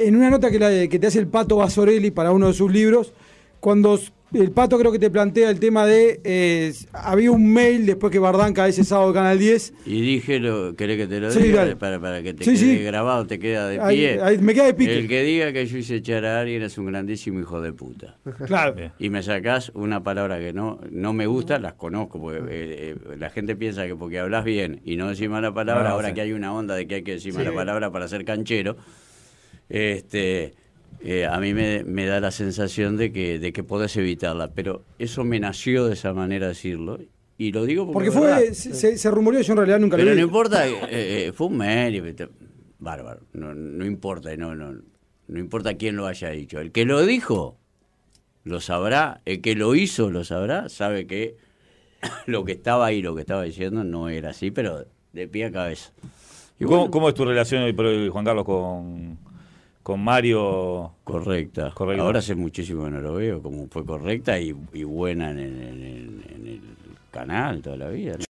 en una nota que, te hace el Pato Basorelli para uno de sus libros, cuando el Pato creo que te plantea el tema de. Eh, había un mail después que Bardanca ese sábado Canal 10. Y dije, lo, ¿querés que te lo diga? Para, que te quede grabado, te queda de pie. me queda de pique. El que diga que yo hice echar a alguien es un grandísimo hijo de puta. Claro. Y me sacás una palabra que no, no me gusta, las conozco, porque eh, eh, la gente piensa que porque hablas bien y no decís mala palabra, ahora que hay una onda de que hay que decir mala palabra para ser canchero este, eh, a mí me, da la sensación de que, de que podés evitarla, pero eso me nació de esa manera decirlo. Y lo digo porque, fue, se, se, rumoreó, yo en realidad nunca pero lo Pero no importa, eh, eh, fue un medio, bárbaro, no, no importa, no, no, no importa quién lo haya dicho. El que lo dijo, lo sabrá, el que lo hizo, lo sabrá, sabe que lo que estaba ahí, lo que estaba diciendo, no era así, pero de pie a cabeza. Y ¿Cómo, es tu relación Juan Carlos, con con Mario. Correcta. Ahora hace muchísimo que no lo veo, como fue correcta y, buena en el, canal toda la vida.